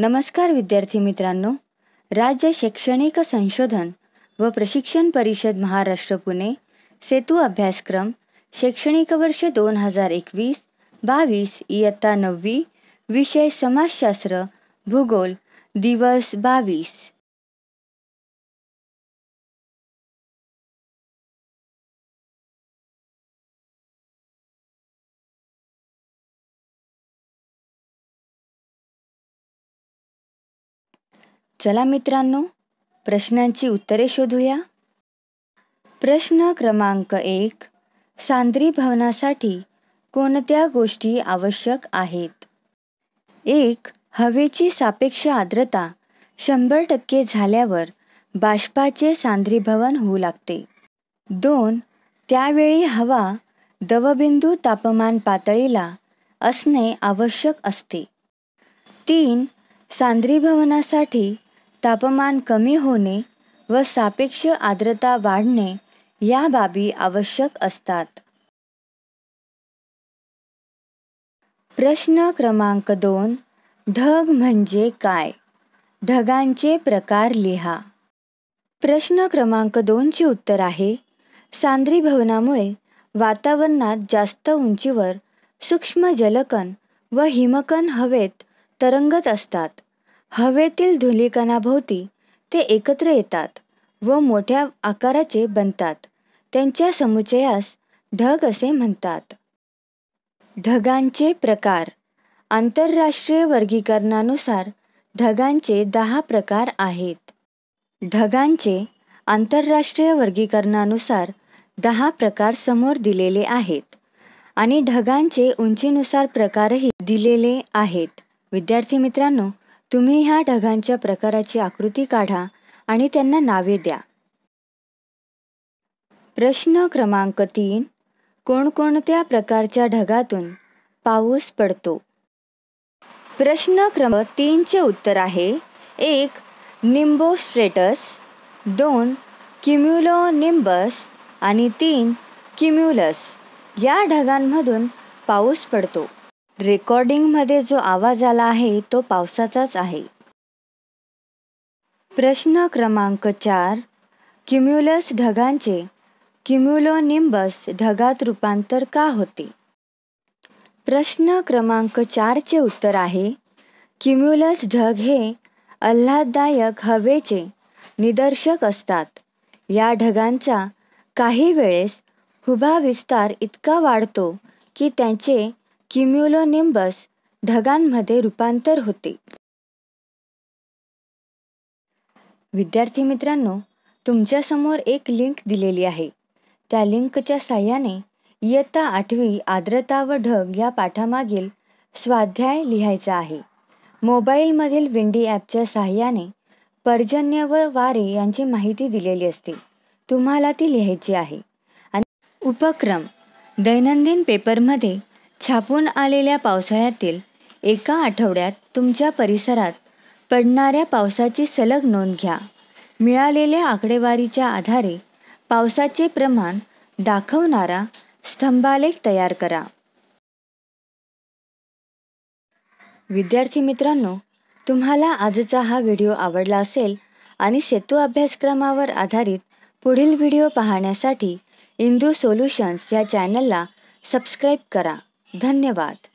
नमस्कार विद्यार्थी मित्रांनो राज्य शैक्षणिक संशोधन व प्रशिक्षण परिषद महाराष्ट्र पुणे सेतू अभ्यासक्रम शैक्षणिक वर्ष दोन हजार एकवीस बावीस इयत्ता नववी विषय समाजशास्त्र भूगोल दिवस बावीस चला मित्रांनो प्रश्नांची उत्तरे शोधूया प्रश्न क्रमांक एक सांद्री भवनासाठी कोणत्या गोष्टी आवश्यक आहेत एक हवेची सापेक्ष आर्द्रता शंभर टक्के झाल्यावर बाष्पाचे सांद्रीभवन होऊ लागते दोन त्यावेळी हवा दवबिंदू तापमान पातळीला असणे आवश्यक असते तीन सांद्रीभवनासाठी तापमान कमी होणे व सापेक्ष आर्द्रता वाढणे या बाबी आवश्यक असतात प्रश्न क्रमांक दोन ढग म्हणजे काय ढगांचे प्रकार लिहा प्रश्न क्रमांक दोनचे उत्तर आहे सांद्रीभवनामुळे वातावरणात जास्त उंचीवर सूक्ष्म जलकण व हिमकण हवेत तरंगत असतात हवेतील धुलीकणाभोवती ते एकत्र येतात व मोठ्या आकाराचे बनतात त्यांच्या समुचयास ढग असे म्हणतात ढगांचे प्रकार आंतरराष्ट्रीय वर्गीकरणानुसार ढगांचे दहा प्रकार आहेत ढगांचे आंतरराष्ट्रीय वर्गीकरणानुसार दहा प्रकार समोर दिलेले आहेत आणि ढगांचे उंचीनुसार प्रकारही दिलेले आहेत विद्यार्थी मित्रांनो तुम्ही ह्या ढगांच्या प्रकाराची आकृती काढा आणि त्यांना नावे द्या प्रश्न क्रमांक तीन कोणकोणत्या प्रकारच्या ढगातून पाऊस पडतो प्रश्न क्रम तीनचे उत्तर आहे एक निंबोस्ट्रेटस दोन किम्युलोनिंबस आणि तीन किम्युलस या ढगांमधून पाऊस पडतो रेकॉर्डिंगमध्ये जो आवाज आला आहे तो पावसाचाच आहे प्रश्न क्रमांक चार क्युम्युलस ढगांचे क्युम्युलोनिंबस ढगात रूपांतर का होते प्रश्न क्रमांक चारचे उत्तर आहे क्युम्युलस ढग हे आल्हाददायक हवेचे निदर्शक असतात या ढगांचा काही वेळेस हुभा विस्तार इतका वाढतो की त्यांचे क्युम्युलोनिम्बस ढगांमध्ये रूपांतर होते विद्यार्थी मित्रांनो तुमच्यासमोर एक लिंक दिलेली आहे त्या लिंकच्या साह्याने इयत्ता आठवी आर्द्रता व ढग या पाठामागील स्वाध्याय लिहायचा आहे मोबाईलमधील विंडी ॲपच्या साह्याने पर्जन्य व वारे यांची माहिती दिलेली असते तुम्हाला ती लिहायची आहे आणि उपक्रम दैनंदिन पेपरमध्ये छापून आलेल्या पावसाळ्यातील एका आठवड्यात तुमच्या परिसरात पडणाऱ्या पावसाची सलग नोंद घ्या मिळालेल्या आकडेवारीच्या आधारे पावसाचे प्रमाण दाखवणारा स्तंभालेख तयार करा विद्यार्थी मित्रांनो तुम्हाला आजचा हा व्हिडिओ आवडला असेल आणि सेतू अभ्यासक्रमावर आधारित पुढील व्हिडिओ पाहण्यासाठी इंदू सोल्युशन्स या चॅनलला सबस्क्राईब करा धन्यवाद